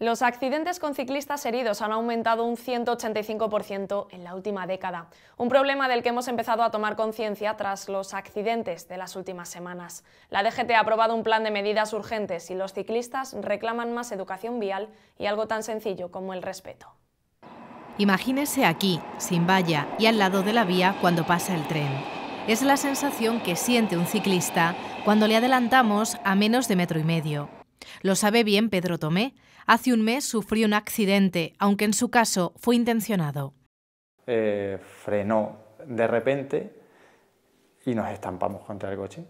Los accidentes con ciclistas heridos han aumentado un 185% en la última década, un problema del que hemos empezado a tomar conciencia tras los accidentes de las últimas semanas. La DGT ha aprobado un plan de medidas urgentes y los ciclistas reclaman más educación vial y algo tan sencillo como el respeto. Imagínese aquí, sin valla y al lado de la vía cuando pasa el tren. Es la sensación que siente un ciclista cuando le adelantamos a menos de metro y medio. Lo sabe bien Pedro Tomé. Hace un mes sufrió un accidente, aunque en su caso fue intencionado. Eh, frenó de repente y nos estampamos contra el coche.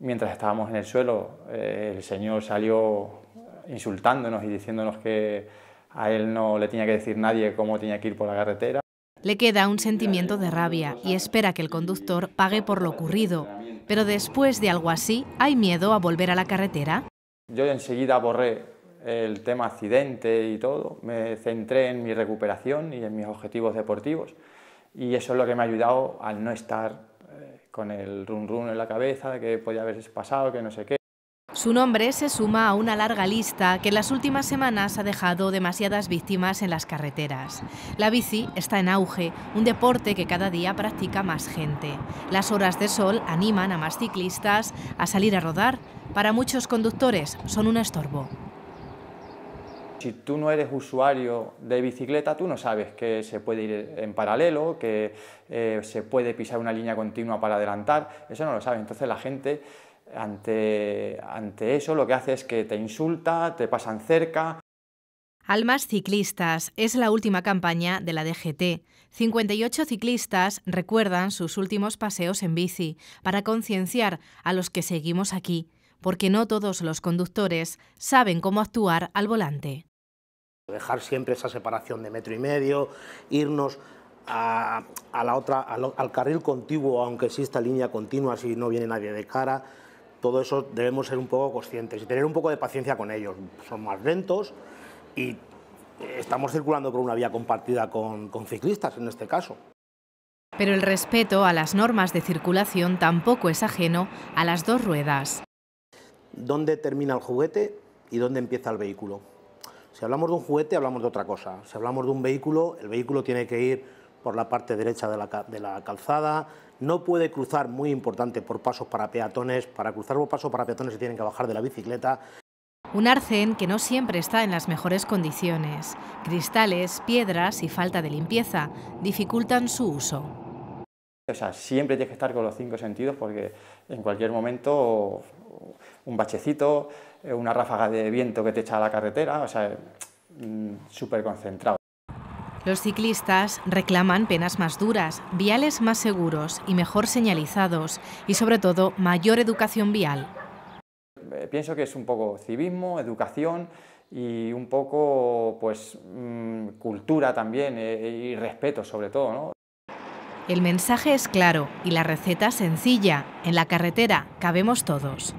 Mientras estábamos en el suelo, eh, el señor salió insultándonos y diciéndonos que a él no le tenía que decir nadie cómo tenía que ir por la carretera. Le queda un sentimiento de rabia y espera que el conductor pague por lo ocurrido. Pero después de algo así, ¿hay miedo a volver a la carretera? Yo enseguida borré el tema accidente y todo, me centré en mi recuperación y en mis objetivos deportivos y eso es lo que me ha ayudado al no estar eh, con el run run en la cabeza, de que podía haberse pasado, que no sé qué. Su nombre se suma a una larga lista que en las últimas semanas ha dejado demasiadas víctimas en las carreteras. La bici está en auge, un deporte que cada día practica más gente. Las horas de sol animan a más ciclistas a salir a rodar. Para muchos conductores son un estorbo. Si tú no eres usuario de bicicleta, tú no sabes que se puede ir en paralelo, que eh, se puede pisar una línea continua para adelantar, eso no lo sabes. Entonces la gente ante, eso lo que hace es que te insulta, te pasan cerca. Almas Ciclistas es la última campaña de la DGT. 58 ciclistas recuerdan sus últimos paseos en bici para concienciar a los que seguimos aquí, porque no todos los conductores saben cómo actuar al volante. Dejar siempre esa separación de metro y medio, irnos al carril contiguo, aunque exista línea continua si no viene nadie de cara todo eso debemos ser un poco conscientes y tener un poco de paciencia con ellos. Son más lentos y estamos circulando por una vía compartida con, ciclistas en este caso. Pero el respeto a las normas de circulación tampoco es ajeno a las dos ruedas. ¿Dónde termina el juguete y dónde empieza el vehículo? Si hablamos de un juguete, hablamos de otra cosa. Si hablamos de un vehículo, el vehículo tiene que ir por la parte derecha de la, calzada, no puede cruzar, muy importante, por pasos para peatones, para cruzar por pasos para peatones se tienen que bajar de la bicicleta. Un arcén que no siempre está en las mejores condiciones. Cristales, piedras y falta de limpieza dificultan su uso. siempre tienes que estar con los cinco sentidos porque en cualquier momento un bachecito, una ráfaga de viento que te echa a la carretera, o sea, mm, súper concentrado. Los ciclistas reclaman penas más duras, viales más seguros y mejor señalizados y sobre todo mayor educación vial. Eh, pienso que es un poco civismo, educación y un poco pues mm, cultura también eh, y respeto sobre todo. El mensaje es claro y la receta sencilla. En la carretera cabemos todos.